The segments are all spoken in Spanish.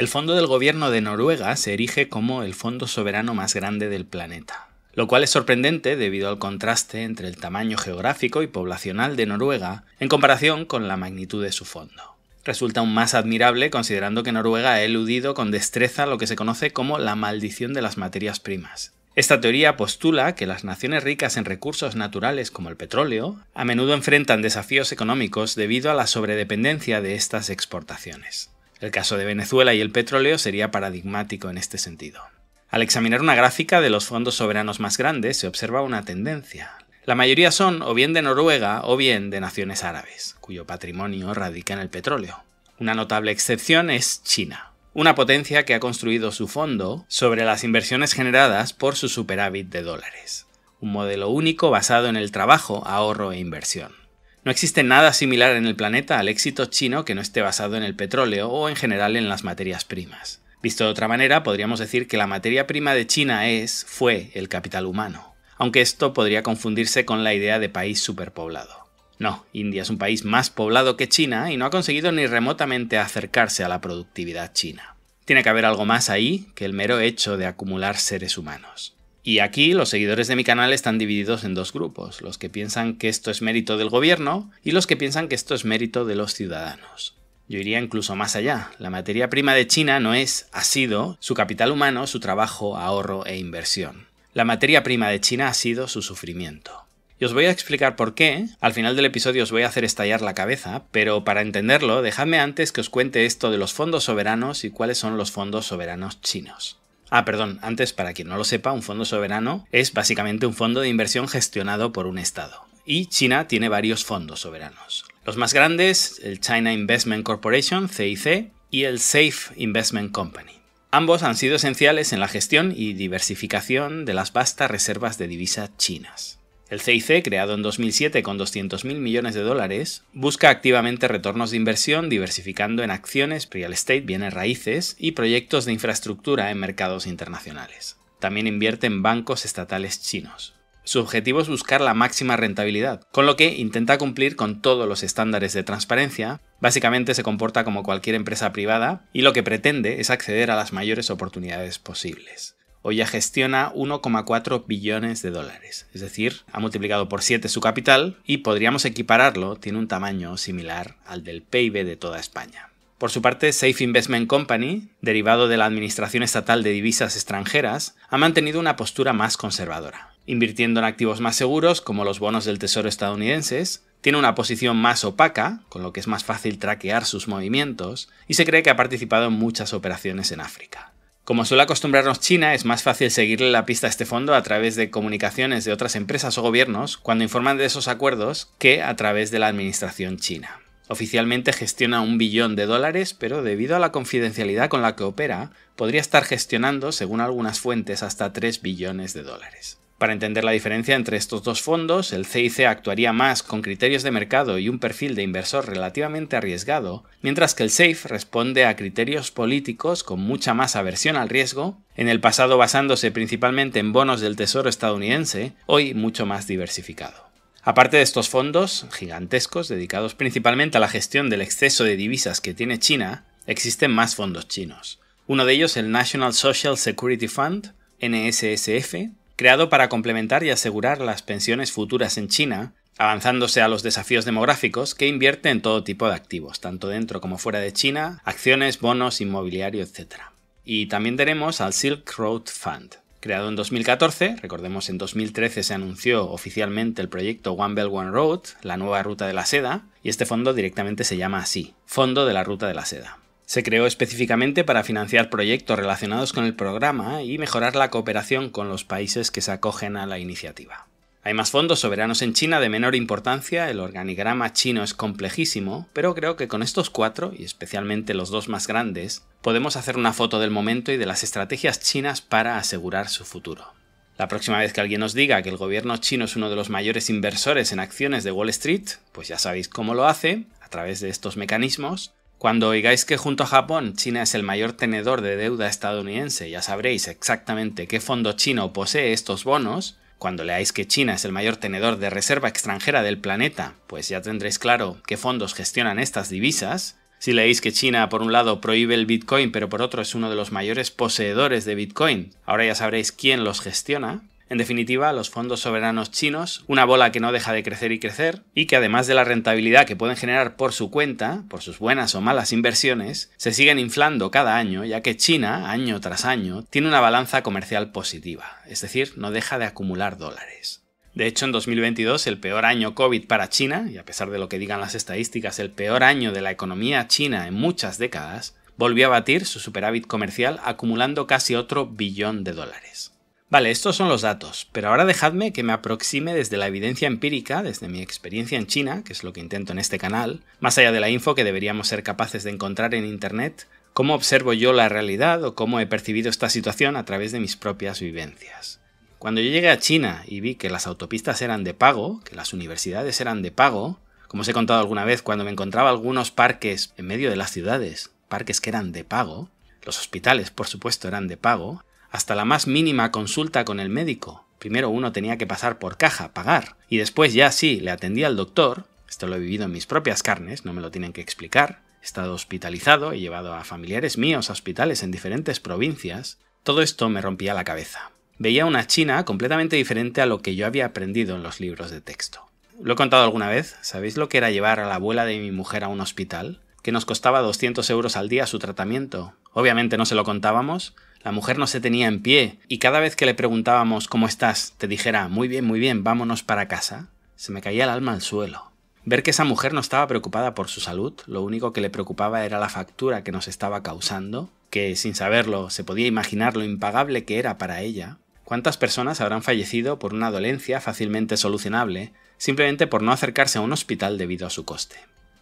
El fondo del gobierno de Noruega se erige como el fondo soberano más grande del planeta, lo cual es sorprendente debido al contraste entre el tamaño geográfico y poblacional de Noruega en comparación con la magnitud de su fondo. Resulta aún más admirable considerando que Noruega ha eludido con destreza lo que se conoce como la maldición de las materias primas. Esta teoría postula que las naciones ricas en recursos naturales como el petróleo a menudo enfrentan desafíos económicos debido a la sobredependencia de estas exportaciones. El caso de Venezuela y el petróleo sería paradigmático en este sentido. Al examinar una gráfica de los fondos soberanos más grandes se observa una tendencia. La mayoría son o bien de Noruega o bien de naciones árabes, cuyo patrimonio radica en el petróleo. Una notable excepción es China, una potencia que ha construido su fondo sobre las inversiones generadas por su superávit de dólares, un modelo único basado en el trabajo, ahorro e inversión. No existe nada similar en el planeta al éxito chino que no esté basado en el petróleo o en general en las materias primas. Visto de otra manera, podríamos decir que la materia prima de China es, fue, el capital humano, aunque esto podría confundirse con la idea de país superpoblado. No, India es un país más poblado que China y no ha conseguido ni remotamente acercarse a la productividad china. Tiene que haber algo más ahí que el mero hecho de acumular seres humanos. Y aquí los seguidores de mi canal están divididos en dos grupos, los que piensan que esto es mérito del gobierno y los que piensan que esto es mérito de los ciudadanos. Yo iría incluso más allá. La materia prima de China no es, ha sido, su capital humano, su trabajo, ahorro e inversión. La materia prima de China ha sido su sufrimiento. Y os voy a explicar por qué. Al final del episodio os voy a hacer estallar la cabeza, pero para entenderlo, dejadme antes que os cuente esto de los fondos soberanos y cuáles son los fondos soberanos chinos. Ah, perdón, antes para quien no lo sepa, un fondo soberano es básicamente un fondo de inversión gestionado por un Estado. Y China tiene varios fondos soberanos. Los más grandes, el China Investment Corporation, CIC, y el Safe Investment Company. Ambos han sido esenciales en la gestión y diversificación de las vastas reservas de divisas chinas. El CIC, creado en 2007 con 200.000 millones de dólares, busca activamente retornos de inversión diversificando en acciones, real estate, bienes raíces y proyectos de infraestructura en mercados internacionales. También invierte en bancos estatales chinos. Su objetivo es buscar la máxima rentabilidad, con lo que intenta cumplir con todos los estándares de transparencia, básicamente se comporta como cualquier empresa privada y lo que pretende es acceder a las mayores oportunidades posibles hoy ya gestiona 1,4 billones de dólares. Es decir, ha multiplicado por 7 su capital y podríamos equipararlo, tiene un tamaño similar al del PIB de toda España. Por su parte, Safe Investment Company, derivado de la Administración Estatal de Divisas Extranjeras, ha mantenido una postura más conservadora, invirtiendo en activos más seguros como los bonos del Tesoro estadounidenses, tiene una posición más opaca, con lo que es más fácil traquear sus movimientos, y se cree que ha participado en muchas operaciones en África. Como suele acostumbrarnos China, es más fácil seguirle la pista a este fondo a través de comunicaciones de otras empresas o gobiernos cuando informan de esos acuerdos que a través de la administración china. Oficialmente gestiona un billón de dólares, pero debido a la confidencialidad con la que opera, podría estar gestionando, según algunas fuentes, hasta 3 billones de dólares. Para entender la diferencia entre estos dos fondos, el CIC actuaría más con criterios de mercado y un perfil de inversor relativamente arriesgado, mientras que el SAFE responde a criterios políticos con mucha más aversión al riesgo, en el pasado basándose principalmente en bonos del Tesoro estadounidense, hoy mucho más diversificado. Aparte de estos fondos, gigantescos, dedicados principalmente a la gestión del exceso de divisas que tiene China, existen más fondos chinos. Uno de ellos, el National Social Security Fund, NSSF, creado para complementar y asegurar las pensiones futuras en China, avanzándose a los desafíos demográficos que invierte en todo tipo de activos, tanto dentro como fuera de China, acciones, bonos, inmobiliario, etc. Y también tenemos al Silk Road Fund. Creado en 2014, recordemos en 2013 se anunció oficialmente el proyecto One Belt One Road, la nueva ruta de la seda, y este fondo directamente se llama así, Fondo de la Ruta de la Seda. Se creó específicamente para financiar proyectos relacionados con el programa y mejorar la cooperación con los países que se acogen a la iniciativa. Hay más fondos soberanos en China de menor importancia, el organigrama chino es complejísimo, pero creo que con estos cuatro, y especialmente los dos más grandes, podemos hacer una foto del momento y de las estrategias chinas para asegurar su futuro. La próxima vez que alguien nos diga que el gobierno chino es uno de los mayores inversores en acciones de Wall Street, pues ya sabéis cómo lo hace, a través de estos mecanismos, cuando oigáis que junto a Japón China es el mayor tenedor de deuda estadounidense, ya sabréis exactamente qué fondo chino posee estos bonos. Cuando leáis que China es el mayor tenedor de reserva extranjera del planeta, pues ya tendréis claro qué fondos gestionan estas divisas. Si leéis que China por un lado prohíbe el Bitcoin pero por otro es uno de los mayores poseedores de Bitcoin, ahora ya sabréis quién los gestiona. En definitiva, los fondos soberanos chinos, una bola que no deja de crecer y crecer, y que además de la rentabilidad que pueden generar por su cuenta, por sus buenas o malas inversiones, se siguen inflando cada año, ya que China, año tras año, tiene una balanza comercial positiva, es decir, no deja de acumular dólares. De hecho, en 2022, el peor año COVID para China, y a pesar de lo que digan las estadísticas, el peor año de la economía china en muchas décadas, volvió a batir su superávit comercial acumulando casi otro billón de dólares. Vale, estos son los datos, pero ahora dejadme que me aproxime desde la evidencia empírica, desde mi experiencia en China, que es lo que intento en este canal, más allá de la info que deberíamos ser capaces de encontrar en Internet, cómo observo yo la realidad o cómo he percibido esta situación a través de mis propias vivencias. Cuando yo llegué a China y vi que las autopistas eran de pago, que las universidades eran de pago, como os he contado alguna vez, cuando me encontraba algunos parques en medio de las ciudades, parques que eran de pago, los hospitales, por supuesto, eran de pago, hasta la más mínima consulta con el médico. Primero uno tenía que pasar por caja, pagar, y después ya sí, le atendía al doctor, esto lo he vivido en mis propias carnes, no me lo tienen que explicar, he estado hospitalizado, y llevado a familiares míos a hospitales en diferentes provincias, todo esto me rompía la cabeza. Veía una China completamente diferente a lo que yo había aprendido en los libros de texto. Lo he contado alguna vez, ¿sabéis lo que era llevar a la abuela de mi mujer a un hospital? Que nos costaba 200 euros al día su tratamiento. Obviamente no se lo contábamos, la mujer no se tenía en pie, y cada vez que le preguntábamos ¿cómo estás? te dijera muy bien, muy bien, vámonos para casa, se me caía el alma al suelo. Ver que esa mujer no estaba preocupada por su salud, lo único que le preocupaba era la factura que nos estaba causando, que sin saberlo se podía imaginar lo impagable que era para ella. ¿Cuántas personas habrán fallecido por una dolencia fácilmente solucionable, simplemente por no acercarse a un hospital debido a su coste?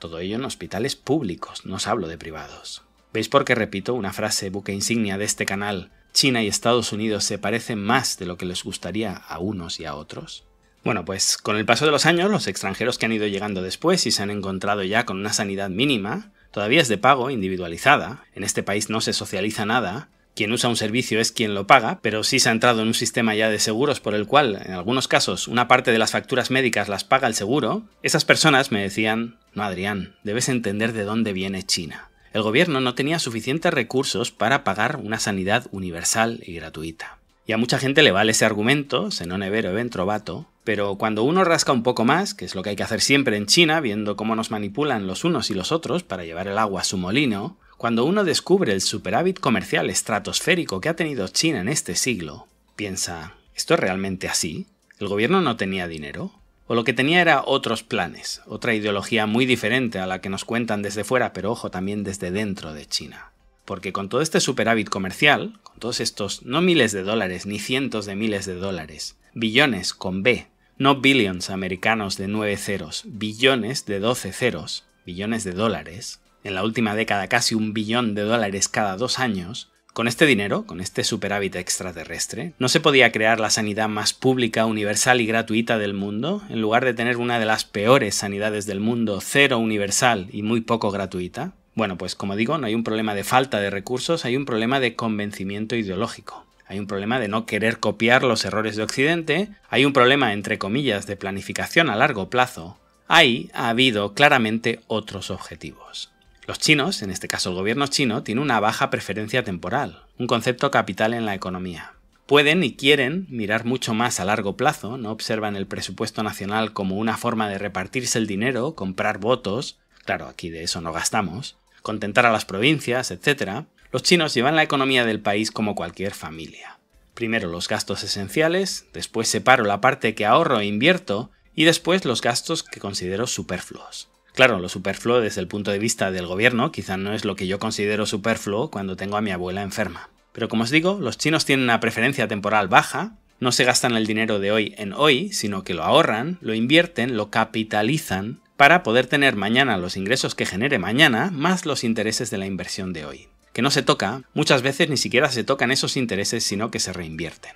Todo ello en hospitales públicos, no os hablo de privados. ¿Veis por qué repito una frase buque insignia de este canal? China y Estados Unidos se parecen más de lo que les gustaría a unos y a otros. Bueno, pues con el paso de los años, los extranjeros que han ido llegando después y se han encontrado ya con una sanidad mínima, todavía es de pago, individualizada, en este país no se socializa nada, quien usa un servicio es quien lo paga, pero sí se ha entrado en un sistema ya de seguros por el cual, en algunos casos, una parte de las facturas médicas las paga el seguro, esas personas me decían, no Adrián, debes entender de dónde viene China el gobierno no tenía suficientes recursos para pagar una sanidad universal y gratuita. Y a mucha gente le vale ese argumento, se no nevero ben trovato, pero cuando uno rasca un poco más, que es lo que hay que hacer siempre en China, viendo cómo nos manipulan los unos y los otros para llevar el agua a su molino, cuando uno descubre el superávit comercial estratosférico que ha tenido China en este siglo, piensa, ¿esto es realmente así? ¿El gobierno no tenía dinero? o lo que tenía era otros planes, otra ideología muy diferente a la que nos cuentan desde fuera, pero ojo también desde dentro de China. Porque con todo este superávit comercial, con todos estos no miles de dólares ni cientos de miles de dólares, billones con B, no billions americanos de 9 ceros, billones de 12 ceros, billones de dólares, en la última década casi un billón de dólares cada dos años, con este dinero, con este superávit extraterrestre, ¿no se podía crear la sanidad más pública, universal y gratuita del mundo, en lugar de tener una de las peores sanidades del mundo, cero universal y muy poco gratuita? Bueno, pues como digo, no hay un problema de falta de recursos, hay un problema de convencimiento ideológico. Hay un problema de no querer copiar los errores de Occidente, hay un problema, entre comillas, de planificación a largo plazo. Ahí ha habido claramente otros objetivos. Los chinos, en este caso el gobierno chino, tiene una baja preferencia temporal, un concepto capital en la economía. Pueden y quieren mirar mucho más a largo plazo, no observan el presupuesto nacional como una forma de repartirse el dinero, comprar votos, claro, aquí de eso no gastamos, contentar a las provincias, etc. Los chinos llevan la economía del país como cualquier familia. Primero los gastos esenciales, después separo la parte que ahorro e invierto y después los gastos que considero superfluos. Claro, lo superfluo desde el punto de vista del gobierno quizá no es lo que yo considero superfluo cuando tengo a mi abuela enferma. Pero como os digo, los chinos tienen una preferencia temporal baja, no se gastan el dinero de hoy en hoy, sino que lo ahorran, lo invierten, lo capitalizan para poder tener mañana los ingresos que genere mañana más los intereses de la inversión de hoy. Que no se toca, muchas veces ni siquiera se tocan esos intereses, sino que se reinvierten.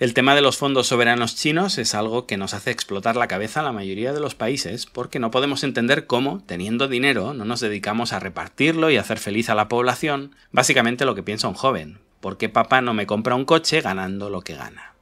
El tema de los fondos soberanos chinos es algo que nos hace explotar la cabeza a la mayoría de los países porque no podemos entender cómo, teniendo dinero, no nos dedicamos a repartirlo y hacer feliz a la población, básicamente lo que piensa un joven. ¿Por qué papá no me compra un coche ganando lo que gana?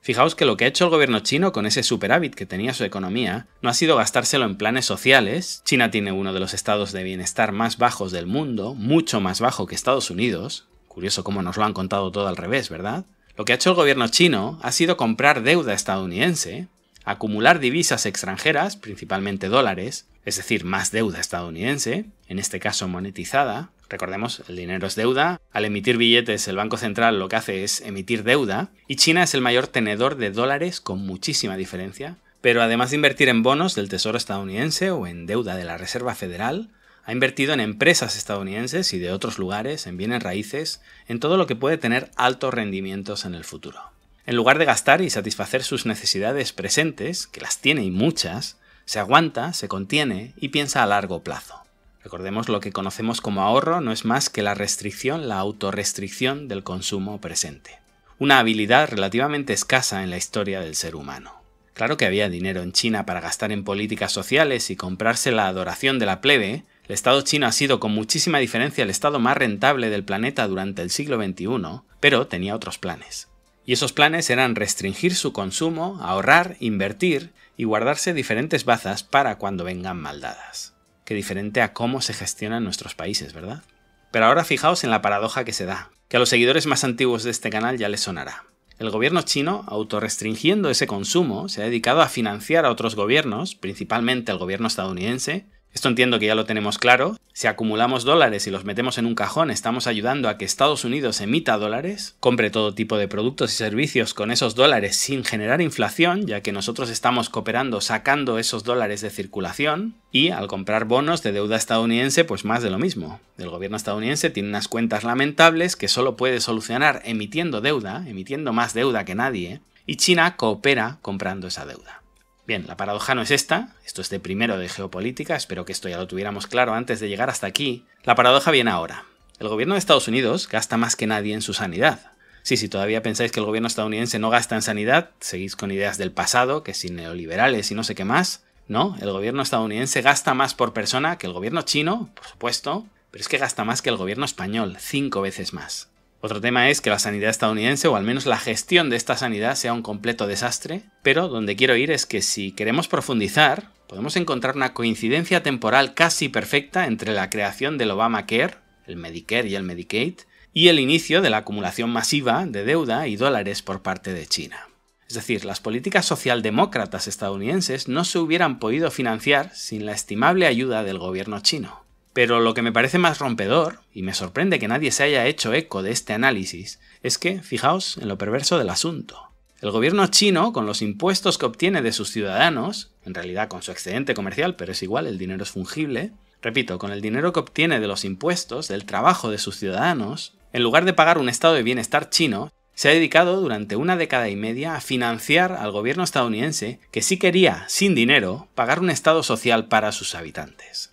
Fijaos que lo que ha hecho el gobierno chino con ese superávit que tenía su economía no ha sido gastárselo en planes sociales. China tiene uno de los estados de bienestar más bajos del mundo, mucho más bajo que Estados Unidos. Curioso cómo nos lo han contado todo al revés, ¿verdad? Lo que ha hecho el gobierno chino ha sido comprar deuda estadounidense, acumular divisas extranjeras, principalmente dólares, es decir, más deuda estadounidense, en este caso monetizada. Recordemos, el dinero es deuda, al emitir billetes el Banco Central lo que hace es emitir deuda, y China es el mayor tenedor de dólares con muchísima diferencia, pero además de invertir en bonos del Tesoro estadounidense o en deuda de la Reserva Federal, ha invertido en empresas estadounidenses y de otros lugares, en bienes raíces, en todo lo que puede tener altos rendimientos en el futuro. En lugar de gastar y satisfacer sus necesidades presentes, que las tiene y muchas, se aguanta, se contiene y piensa a largo plazo. Recordemos lo que conocemos como ahorro no es más que la restricción, la autorrestricción del consumo presente. Una habilidad relativamente escasa en la historia del ser humano. Claro que había dinero en China para gastar en políticas sociales y comprarse la adoración de la plebe, el Estado chino ha sido con muchísima diferencia el Estado más rentable del planeta durante el siglo XXI, pero tenía otros planes. Y esos planes eran restringir su consumo, ahorrar, invertir y guardarse diferentes bazas para cuando vengan maldadas. Qué diferente a cómo se gestionan nuestros países, ¿verdad? Pero ahora fijaos en la paradoja que se da, que a los seguidores más antiguos de este canal ya les sonará. El gobierno chino, autorrestringiendo ese consumo, se ha dedicado a financiar a otros gobiernos, principalmente el gobierno estadounidense, esto entiendo que ya lo tenemos claro. Si acumulamos dólares y los metemos en un cajón, estamos ayudando a que Estados Unidos emita dólares, compre todo tipo de productos y servicios con esos dólares sin generar inflación, ya que nosotros estamos cooperando sacando esos dólares de circulación, y al comprar bonos de deuda estadounidense, pues más de lo mismo. El gobierno estadounidense tiene unas cuentas lamentables que solo puede solucionar emitiendo deuda, emitiendo más deuda que nadie, y China coopera comprando esa deuda. Bien, la paradoja no es esta, esto es de primero de geopolítica, espero que esto ya lo tuviéramos claro antes de llegar hasta aquí. La paradoja viene ahora. El gobierno de Estados Unidos gasta más que nadie en su sanidad. Sí, si todavía pensáis que el gobierno estadounidense no gasta en sanidad, seguís con ideas del pasado, que sin neoliberales y no sé qué más. No, el gobierno estadounidense gasta más por persona que el gobierno chino, por supuesto, pero es que gasta más que el gobierno español, cinco veces más. Otro tema es que la sanidad estadounidense, o al menos la gestión de esta sanidad, sea un completo desastre, pero donde quiero ir es que si queremos profundizar, podemos encontrar una coincidencia temporal casi perfecta entre la creación del Obamacare, el Medicare y el Medicaid, y el inicio de la acumulación masiva de deuda y dólares por parte de China. Es decir, las políticas socialdemócratas estadounidenses no se hubieran podido financiar sin la estimable ayuda del gobierno chino. Pero lo que me parece más rompedor, y me sorprende que nadie se haya hecho eco de este análisis, es que, fijaos en lo perverso del asunto. El gobierno chino, con los impuestos que obtiene de sus ciudadanos, en realidad con su excedente comercial, pero es igual, el dinero es fungible, repito, con el dinero que obtiene de los impuestos, del trabajo de sus ciudadanos, en lugar de pagar un estado de bienestar chino, se ha dedicado durante una década y media a financiar al gobierno estadounidense que sí quería, sin dinero, pagar un estado social para sus habitantes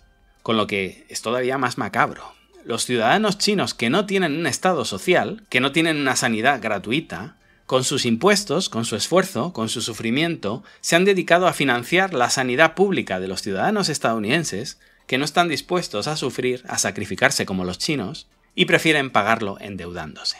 con lo que es todavía más macabro. Los ciudadanos chinos que no tienen un estado social, que no tienen una sanidad gratuita, con sus impuestos, con su esfuerzo, con su sufrimiento, se han dedicado a financiar la sanidad pública de los ciudadanos estadounidenses que no están dispuestos a sufrir, a sacrificarse como los chinos, y prefieren pagarlo endeudándose.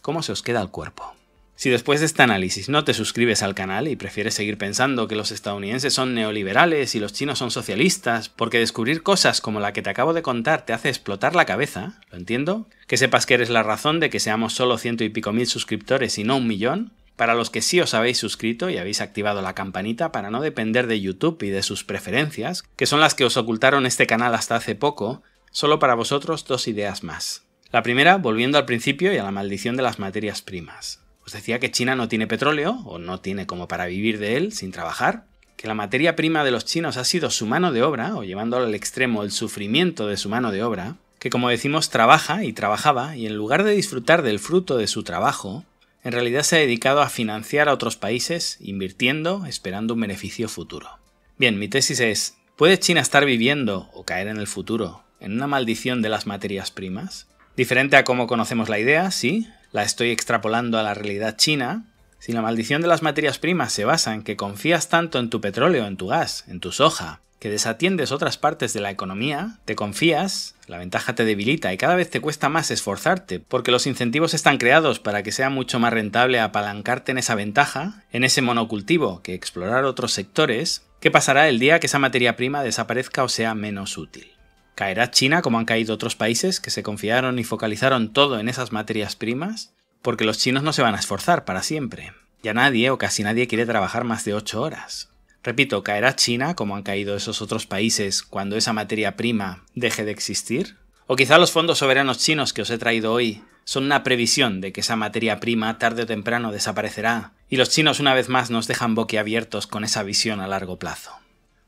¿Cómo se os queda el cuerpo? Si después de este análisis no te suscribes al canal y prefieres seguir pensando que los estadounidenses son neoliberales y los chinos son socialistas, porque descubrir cosas como la que te acabo de contar te hace explotar la cabeza, lo entiendo, que sepas que eres la razón de que seamos solo ciento y pico mil suscriptores y no un millón, para los que sí os habéis suscrito y habéis activado la campanita para no depender de YouTube y de sus preferencias, que son las que os ocultaron este canal hasta hace poco, solo para vosotros dos ideas más. La primera, volviendo al principio y a la maldición de las materias primas. Os decía que China no tiene petróleo, o no tiene como para vivir de él sin trabajar, que la materia prima de los chinos ha sido su mano de obra, o llevándolo al extremo el sufrimiento de su mano de obra, que como decimos trabaja y trabajaba, y en lugar de disfrutar del fruto de su trabajo, en realidad se ha dedicado a financiar a otros países, invirtiendo, esperando un beneficio futuro. Bien, mi tesis es, ¿puede China estar viviendo o caer en el futuro en una maldición de las materias primas? Diferente a cómo conocemos la idea, sí, la estoy extrapolando a la realidad china, si la maldición de las materias primas se basa en que confías tanto en tu petróleo, en tu gas, en tu soja, que desatiendes otras partes de la economía, te confías, la ventaja te debilita y cada vez te cuesta más esforzarte, porque los incentivos están creados para que sea mucho más rentable apalancarte en esa ventaja, en ese monocultivo, que explorar otros sectores, ¿qué pasará el día que esa materia prima desaparezca o sea menos útil? ¿Caerá China como han caído otros países que se confiaron y focalizaron todo en esas materias primas? Porque los chinos no se van a esforzar para siempre. Ya nadie o casi nadie quiere trabajar más de 8 horas. Repito, ¿caerá China como han caído esos otros países cuando esa materia prima deje de existir? O quizá los fondos soberanos chinos que os he traído hoy son una previsión de que esa materia prima tarde o temprano desaparecerá, y los chinos una vez más nos dejan boquiabiertos con esa visión a largo plazo.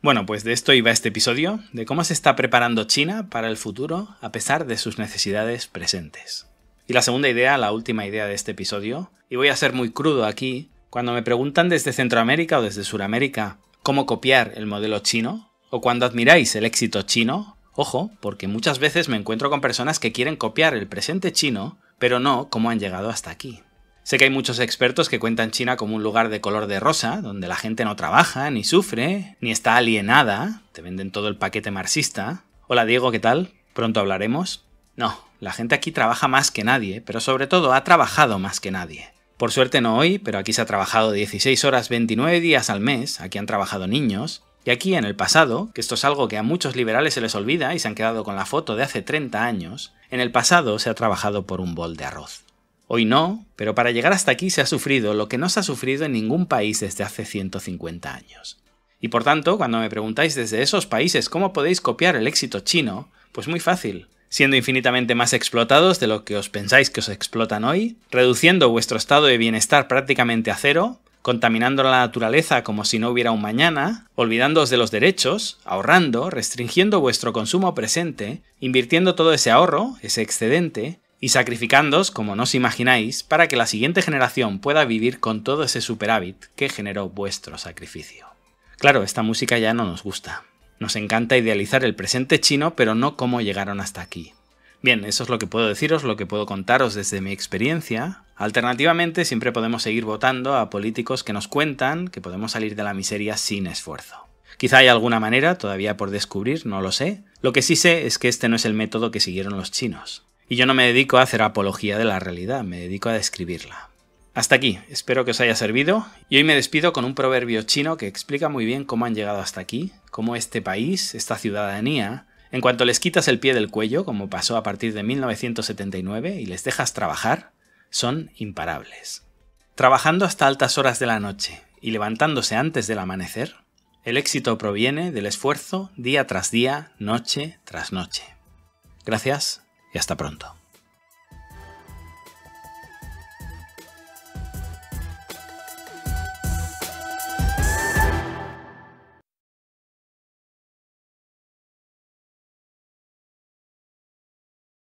Bueno, pues de esto iba este episodio, de cómo se está preparando China para el futuro a pesar de sus necesidades presentes. Y la segunda idea, la última idea de este episodio, y voy a ser muy crudo aquí, cuando me preguntan desde Centroamérica o desde Suramérica cómo copiar el modelo chino, o cuando admiráis el éxito chino, ojo, porque muchas veces me encuentro con personas que quieren copiar el presente chino, pero no cómo han llegado hasta aquí. Sé que hay muchos expertos que cuentan China como un lugar de color de rosa, donde la gente no trabaja, ni sufre, ni está alienada, te venden todo el paquete marxista. Hola Diego, ¿qué tal? Pronto hablaremos. No, la gente aquí trabaja más que nadie, pero sobre todo ha trabajado más que nadie. Por suerte no hoy, pero aquí se ha trabajado 16 horas 29 días al mes, aquí han trabajado niños, y aquí en el pasado, que esto es algo que a muchos liberales se les olvida y se han quedado con la foto de hace 30 años, en el pasado se ha trabajado por un bol de arroz. Hoy no, pero para llegar hasta aquí se ha sufrido lo que no se ha sufrido en ningún país desde hace 150 años. Y por tanto, cuando me preguntáis desde esos países cómo podéis copiar el éxito chino, pues muy fácil, siendo infinitamente más explotados de lo que os pensáis que os explotan hoy, reduciendo vuestro estado de bienestar prácticamente a cero, contaminando la naturaleza como si no hubiera un mañana, olvidándoos de los derechos, ahorrando, restringiendo vuestro consumo presente, invirtiendo todo ese ahorro, ese excedente, y sacrificándos, como no os imagináis, para que la siguiente generación pueda vivir con todo ese superávit que generó vuestro sacrificio. Claro, esta música ya no nos gusta. Nos encanta idealizar el presente chino, pero no cómo llegaron hasta aquí. Bien, eso es lo que puedo deciros, lo que puedo contaros desde mi experiencia. Alternativamente, siempre podemos seguir votando a políticos que nos cuentan que podemos salir de la miseria sin esfuerzo. Quizá hay alguna manera todavía por descubrir, no lo sé. Lo que sí sé es que este no es el método que siguieron los chinos. Y yo no me dedico a hacer apología de la realidad, me dedico a describirla. Hasta aquí, espero que os haya servido y hoy me despido con un proverbio chino que explica muy bien cómo han llegado hasta aquí, cómo este país, esta ciudadanía, en cuanto les quitas el pie del cuello, como pasó a partir de 1979, y les dejas trabajar, son imparables. Trabajando hasta altas horas de la noche y levantándose antes del amanecer, el éxito proviene del esfuerzo día tras día, noche tras noche. Gracias y hasta pronto.